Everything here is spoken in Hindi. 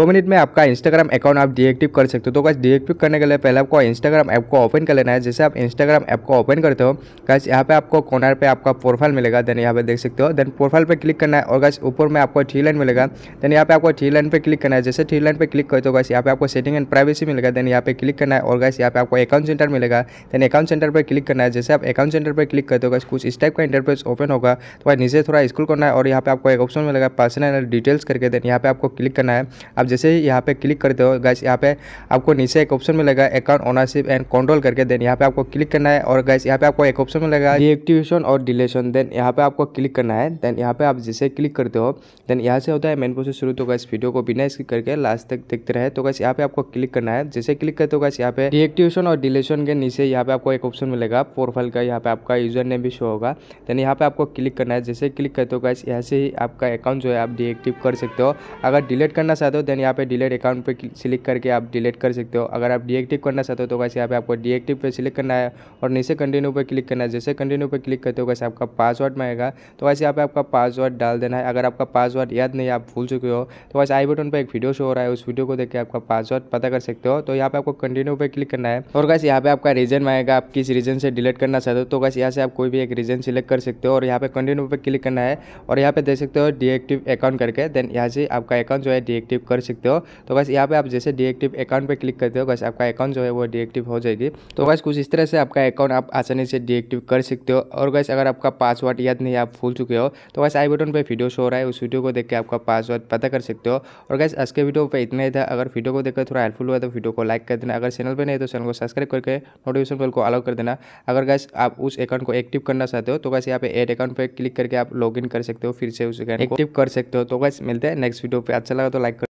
दो मिनट में आपका इंस्टाग्राम अकाउंट आप डीएक्टिव कर सकते हो तो कैसे डीएक्टिव करने के लिए पहले आपको इंस्टाग्राम ऐप को ओपन कर लेना है जैसे आप इंस्टाग्राम ऐप को ओपन करते हो कैसे यहाँ पे आपको कॉर्नर पे आपका प्रोफाइल मिलेगा देन यहाँ पे देख सकते हो देन प्रोफाइल पे क्लिक करना है और कैसे ऊपर में आपको थ्री लाइन मिलेगा देन यहाँ पे आपको थ्री लाइन पे क्लिक करना है जैसे थ्री लाइन पे क्लिक करते हो कैसे यहाँ पे आपको सेटिंग एंड प्राइवेसी मिलेगा देन यहाँ पे क्लिक करना है और कैसे यहाँ पे आपको अकाउंट सेंटर मिलेगा देन अकाउंट सेंटर पर क्लिक करना है जैसे आप अकाउंट सेंटर पर क्लिक करते हो कैसे कुछ इस टाइप का इंटरफेस ओपन होगा तो नीचे थोड़ा स्कूल करना है और यहाँ पे आपको एक ऑप्शन मिलेगा पर्सनल डिटेल्स करके देन यहाँ पे आपको क्लिक करना है आप जैसे ही यहाँ पे क्लिक करते हो गैस यहाँ पे आपको नीचे एक ऑप्शन मिलेगा अकाउंट ओनरशिप एंड कंट्रोल करके देन यहाँ पे आपको क्लिक करना है और गैस यहाँ पे आपको एक ऑप्शन मिलेगा रिएक्टिवेशन और डिलेशन देन यहाँ पे आपको क्लिक करना है देन यहाँ पे आप जैसे क्लिक करते हो देन यहाँ से होता है मेन प्रोसेस शुरू तो गैस वीडियो को बिना स्किप करके लास्ट तक देखते रहे तो गैस यहाँ पे आपको क्लिक करना है जैसे क्लिक करते हो गैस यहाँ पे डीएक्टिवेशन और डिलेशन के नीचे यहाँ पे आपको एक ऑप्शन मिलेगा प्रोफाइल का यहाँ पे आपका यूजर नेम भी शो होगा देन यहाँ पे आपको क्लिक करना है जैसे क्लिक करते हो गैस यहाँ से ही आपका अकाउंट जो है आप डिएक्टिव कर सकते हो अगर डिलीट करना चाहते हो देन ऑप्शन यहाँ पे डिलीट अकाउंट पे सिलेक्ट करके आप डिलीट कर सकते हो अगर आप डीएक्टिव करना चाहते हो तो वैसे यहाँ पे आपको डीएक्टिव पे सिलेक्ट करना है और नीचे कंटिन्यू पे क्लिक करना है जैसे कंटिन्यू पे क्लिक करते हो वैसे आपका पासवर्ड मांगेगा तो वैसे यहाँ पे आपका पासवर्ड डाल देना है अगर आपका पासवर्ड याद नहीं आप भूल चुके हो तो वैसे आई बटन पर एक वीडियो शो हो रहा है उस वीडियो को देखकर आपका पासवर्ड पता कर सकते हो तो यहाँ पे आपको कंटिन्यू पे क्लिक करना है और वैसे यहाँ पे आपका रीजन मांगेगा आप किस रीजन से डिलीट करना चाहते हो तो वैसे यहाँ से आप कोई भी एक रीजन सिलेक्ट कर सकते हो और यहाँ पे कंटिन्यू पे क्लिक करना है और यहाँ पे देख सकते हो डीएक्टिव अकाउंट करके देन यहाँ से आपका अकाउंट जो है डीएक्टिव कर कर सकते हो तो बस यहाँ पे आप जैसे डिएक्टिव अकाउंट पे क्लिक करते हो बस आपका अकाउंट जो है वो डिएक्टिव हो जाएगी तो बस कुछ इस तरह से आपका अकाउंट आप आसानी से डिएक्टिव कर सकते हो और बस अगर आपका पासवर्ड याद नहीं आप भूल चुके हो तो बस आई बटन पर वीडियो शो रहा है उस वीडियो को देख के आपका पासवर्ड पता कर सकते हो और गैस आज के वीडियो पर इतना ही था अगर वीडियो को देखकर थोड़ा हेल्पफुल हुआ तो वीडियो को लाइक कर देना अगर चैनल पर नहीं तो चैनल को सब्सक्राइब करके नोटिफिकेशन बेल को अलाउ कर देना अगर गैस आप उस अकाउंट को एक्टिव करना चाहते हो तो बस यहाँ पे एड अकाउंट पर क्लिक करके आप लॉगिन कर सकते हो फिर से उस अकाउंट एक्टिव कर सकते हो तो बस मिलते हैं नेक्स्ट वीडियो पर अच्छा लगा तो लाइक